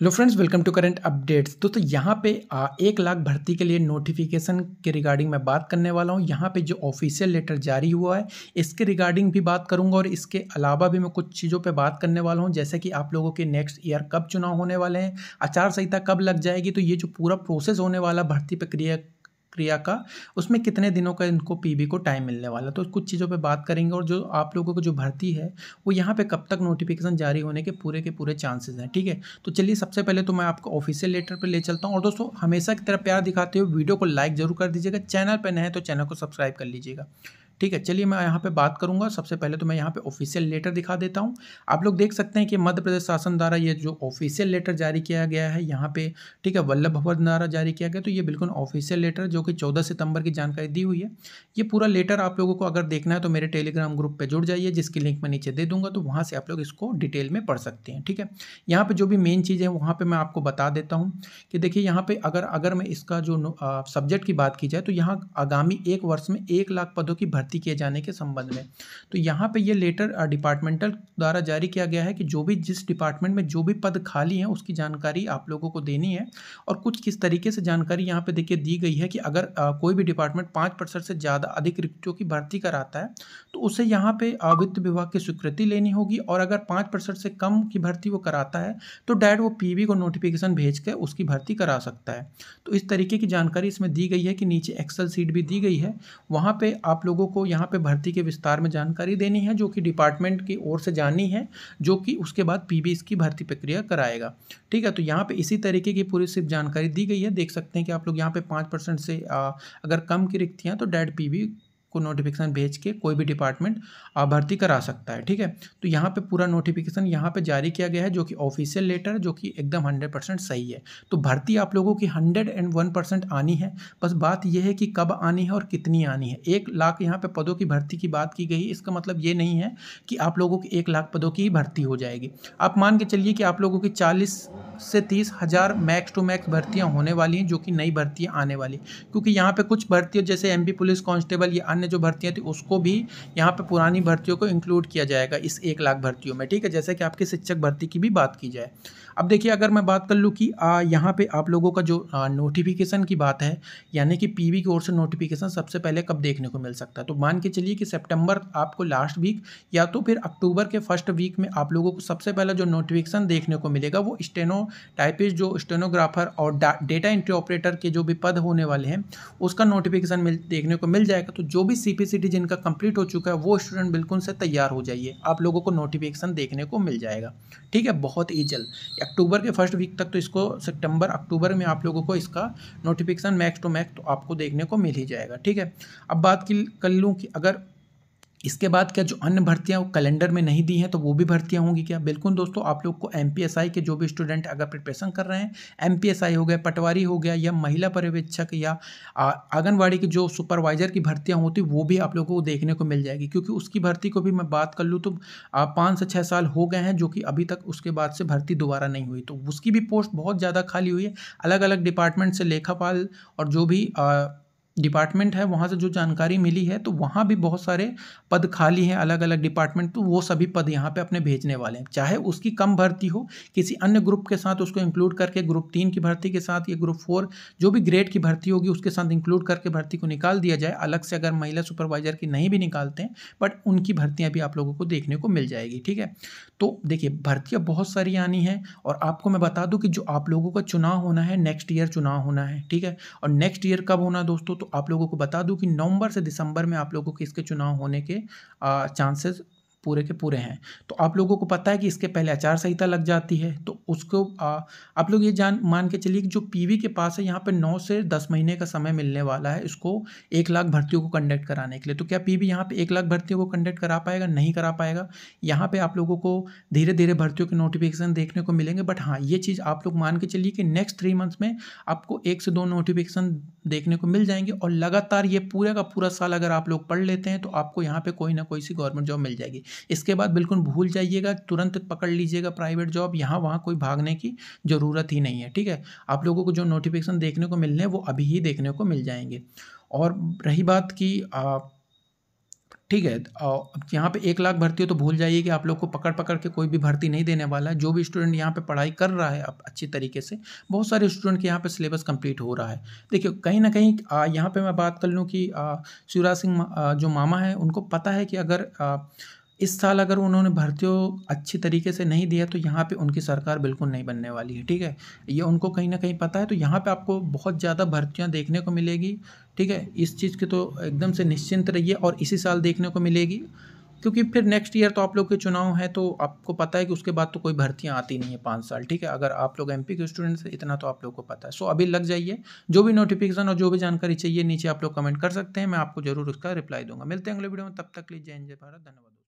hello friends welcome to current updates दोस्तों यहाँ पे आ, एक लाख भर्ती के लिए नोटिफिकेशन के रिगार्डिंग मैं बात करने वाला हूँ यहाँ पे जो ऑफिशियल लेटर जारी हुआ है इसके रिगार्डिंग भी बात करूँगा और इसके अलावा भी मैं कुछ चीज़ों पे बात करने वाला हूँ जैसे कि आप लोगों के नेक्स्ट ईयर कब चुनाव होने वाले हैं आचार संहिता कब लग जाएगी तो ये जो पूरा प्रोसेस होने वाला भर्ती प्रक्रिया क्रिया का उसमें कितने दिनों का इनको पीबी को टाइम मिलने वाला तो कुछ चीज़ों पे बात करेंगे और जो आप लोगों को जो भर्ती है वो यहाँ पे कब तक नोटिफिकेशन जारी होने के पूरे के पूरे चांसेस हैं ठीक है तो चलिए सबसे पहले तो मैं आपको ऑफिशियल लेटर पर ले चलता हूँ और दोस्तों हमेशा की तरह प्यार दिखाते हुए वीडियो को लाइक जरूर कर दीजिएगा चैनल पर नए तो चैनल को सब्सक्राइब कर लीजिएगा ठीक है चलिए मैं यहाँ पे बात करूँगा सबसे पहले तो मैं यहाँ पे ऑफिशियल लेटर दिखा देता हूँ आप लोग देख सकते हैं कि मध्य प्रदेश शासन द्वारा ये जो ऑफिशियल लेटर जारी किया गया है यहाँ पे ठीक है वल्लभ भवन द्वारा जारी किया गया तो ये बिल्कुल ऑफिशियल लेटर जो कि चौदह सितंबर की जानकारी दी हुई है ये पूरा लेटर आप लोगों को अगर देखना है तो मेरे टेलीग्राम ग्रुप पर जुड़ जाइए जिसकी लिंक मैं नीचे दे दूँगा तो वहाँ से आप लोग इसको डिटेल में पढ़ सकते हैं ठीक है यहाँ पर जो भी मेन चीज़ है वहाँ पर मैं आपको बता देता हूँ कि देखिए यहाँ पर अगर अगर मैं इसका जो सब्जेक्ट की बात की जाए तो यहाँ आगामी एक वर्ष में एक लाख पदों की भर्ती भर्ती किए जाने के संबंध में तो यहाँ पे ये लेटर डिपार्टमेंटल द्वारा जारी किया गया है कि जो भी जिस डिपार्टमेंट में जो भी पद खाली हैं उसकी जानकारी आप लोगों को देनी है और कुछ किस तरीके से जानकारी यहाँ पर देखिए दी गई है कि अगर कोई भी डिपार्टमेंट पाँच परसेंट से ज़्यादा अधिक रिक्तियों की भर्ती कराता है तो उसे यहाँ पर वित्त विभाग की स्वीकृति लेनी होगी और अगर पाँच परसेंट से कम की भर्ती वो कराता है तो डायरेक्ट वो पी को नोटिफिकेशन भेज कर उसकी भर्ती करा सकता है तो इस तरीके की जानकारी इसमें दी गई है कि नीचे एक्सल सीट भी दी गई है वहाँ पर आप लोगों को यहाँ पे भर्ती के विस्तार में जानकारी देनी है जो कि डिपार्टमेंट की ओर से जानी है जो कि उसके बाद पी इसकी भर्ती प्रक्रिया कराएगा ठीक है तो यहाँ पे इसी तरीके की पूरी सिर्फ जानकारी दी गई है देख सकते हैं कि आप लोग यहाँ पे पाँच परसेंट से आ, अगर कम की रिक्तियाँ तो डेड पी को नोटिफिकेशन भेज के कोई भी डिपार्टमेंट भर्ती करा सकता है ठीक है तो यहाँ पे पूरा नोटिफिकेशन यहाँ पे जारी किया गया है जो कि ऑफिशियल लेटर जो कि एकदम हंड्रेड परसेंट सही है तो भर्ती आप लोगों की हंड्रेड एंड वन परसेंट आनी है बस बात यह है कि कब आनी है और कितनी आनी है एक लाख यहाँ पे पदों की भर्ती की बात की गई इसका मतलब ये नहीं है कि आप लोगों की एक लाख पदों की भर्ती हो जाएगी आप मान के चलिए कि आप लोगों की चालीस से तीस हज़ार मैक्स टू मैक्स भर्तियाँ होने वाली हैं जो कि नई भर्तियाँ आने वाली क्योंकि यहाँ पर कुछ भर्ती जैसे एम पुलिस कांस्टेबल या अन्य सामने जो भर्तियाँ थी उसको भी यहाँ पर पुरानी भर्तियों को इंक्लूड किया जाएगा इस एक लाख भर्तियों में ठीक है जैसे कि आपकी शिक्षक भर्ती की भी बात की जाए अब देखिए अगर मैं बात कर लूँ कि यहाँ पे आप लोगों का जो नोटिफिकेशन की बात है यानी कि पीवी की ओर से नोटिफिकेशन सबसे पहले कब देखने को मिल सकता है तो मान के चलिए कि सितंबर आपको लास्ट वीक या तो फिर अक्टूबर के फर्स्ट वीक में आप लोगों को सबसे पहला जो नोटिफिकेशन देखने को मिलेगा वो स्टेनो टाइपिस्ट जो स्टेनोग्राफर और डेटा एंट्री ऑपरेटर के जो भी पद होने वाले हैं उसका नोटिफिकेशन मिल देखने को मिल जाएगा तो जो भी भी सी पी जिनका कंप्लीट हो चुका है वो स्टूडेंट बिल्कुल से तैयार हो जाइए आप लोगों को नोटिफिकेशन देखने को मिल जाएगा ठीक है बहुत ही जल्द अक्टूबर के फर्स्ट वीक तक तो इसको सितंबर अक्टूबर में आप लोगों को इसका नोटिफिकेशन मैक्स टू मैक्स तो आपको देखने को मिल ही जाएगा ठीक है अब बात की कर लूँ कि अगर इसके बाद क्या जो अन्य भर्तियाँ कैलेंडर में नहीं दी हैं तो वो भी भर्तियाँ होंगी क्या बिल्कुल दोस्तों आप लोग को एम के जो भी स्टूडेंट अगर प्रिपरेशन कर रहे हैं एम हो गया पटवारी हो गया या महिला पर्यवेक्षक या आंगनबाड़ी की जो सुपरवाइजर की भर्तियाँ होती वो भी आप लोगों को देखने को मिल जाएगी क्योंकि उसकी भर्ती को भी मैं बात कर लूँ तो पाँच से छः साल हो गए हैं जो कि अभी तक उसके बाद से भर्ती दोबारा नहीं हुई तो उसकी भी पोस्ट बहुत ज़्यादा खाली हुई है अलग अलग डिपार्टमेंट से लेखापाल और जो भी आ, डिपार्टमेंट है वहाँ से जो जानकारी मिली है तो वहाँ भी बहुत सारे पद खाली हैं अलग अलग डिपार्टमेंट तो वो सभी पद यहाँ पे अपने भेजने वाले हैं चाहे उसकी कम भर्ती हो किसी अन्य ग्रुप के साथ उसको इंक्लूड करके ग्रुप तीन की भर्ती के साथ या ग्रुप फोर जो भी ग्रेड की भर्ती होगी उसके साथ इंक्लूड करके भर्ती को निकाल दिया जाए अलग से अगर महिला सुपरवाइजर की नहीं भी निकालते हैं बट उनकी भर्तियाँ भी आप लोगों को देखने को मिल जाएगी ठीक है तो देखिए भर्तियाँ बहुत सारी आनी हैं और आपको मैं बता दूँ कि जो आप लोगों का चुनाव होना है नेक्स्ट ईयर चुनाव होना है ठीक है और नेक्स्ट ईयर कब होना दोस्तों तो तो आप लोगों को बता दूं कि नवंबर से दिसंबर में आप लोगों के इसके चुनाव होने के चांसेस पूरे के पूरे हैं तो आप लोगों को पता है कि इसके पहले आचार संहिता लग जाती है तो उसको आ, आप लोग ये जान मान के चलिए कि जो पीवी के पास है यहाँ पर नौ से दस महीने का समय मिलने वाला है इसको एक लाख भर्तियों को कंडक्ट कराने के लिए तो क्या पी वी यहाँ पर एक लाख भर्तियों को कंडक्ट करा पाएगा नहीं करा पाएगा यहाँ पर आप लोगों को धीरे धीरे भर्तियों के नोटिफिकेशन देखने को मिलेंगे बट हाँ ये चीज़ आप लोग मान के चलिए कि नेक्स्ट थ्री मंथ्स में आपको एक से दो नोटिफिकेशन देखने को मिल जाएंगे और लगातार ये पूरे का पूरा साल अगर आप लोग पढ़ लेते हैं तो आपको यहाँ पर कोई ना कोई सी गवर्नमेंट जॉब मिल जाएगी इसके बाद बिल्कुल भूल जाइएगा तुरंत पकड़ लीजिएगा प्राइवेट जॉब यहाँ वहाँ कोई भागने की ज़रूरत ही नहीं है ठीक है आप लोगों को जो नोटिफिकेशन देखने को मिलने हैं वो अभी ही देखने को मिल जाएंगे और रही बात कि ठीक है यहाँ पे एक लाख भर्ती हो तो भूल जाइए कि आप लोग को पकड़ पकड़ के कोई भी भर्ती नहीं देने वाला है जो भी स्टूडेंट यहाँ पे पढ़ाई कर रहा है अब अच्छी तरीके से बहुत सारे स्टूडेंट के यहाँ पे सिलेबस कंप्लीट हो रहा है देखिए कहीं ना कहीं यहाँ पे मैं बात कर लूँ कि शिवराज सिंह जो मामा है उनको पता है कि अगर आ, इस साल अगर उन्होंने भर्तियों अच्छी तरीके से नहीं दिया तो यहाँ पे उनकी सरकार बिल्कुल नहीं बनने वाली है ठीक है ये उनको कहीं ना कहीं पता है तो यहाँ पे आपको बहुत ज़्यादा भर्तियाँ देखने को मिलेगी ठीक है इस चीज़ के तो एकदम से निश्चिंत रहिए और इसी साल देखने को मिलेगी क्योंकि फिर नेक्स्ट ईयर तो आप लोग के चुनाव है तो आपको पता है कि उसके बाद तो कोई भर्तियाँ आती नहीं है पाँच साल ठीक है अगर आप लोग एम के स्टूडेंट्स हैं इतना तो आप लोग को पता है सो अभी लग जाइए जो भी नोटिफिकेशन और जो भी जानकारी चाहिए नीचे आप लोग कमेंट कर सकते हैं मैं आपको जरूर उसका रिप्लाई दूंगा मिलते हैं अगले वीडियो में तब तक लीजिए जय जय भारत धन्यवाद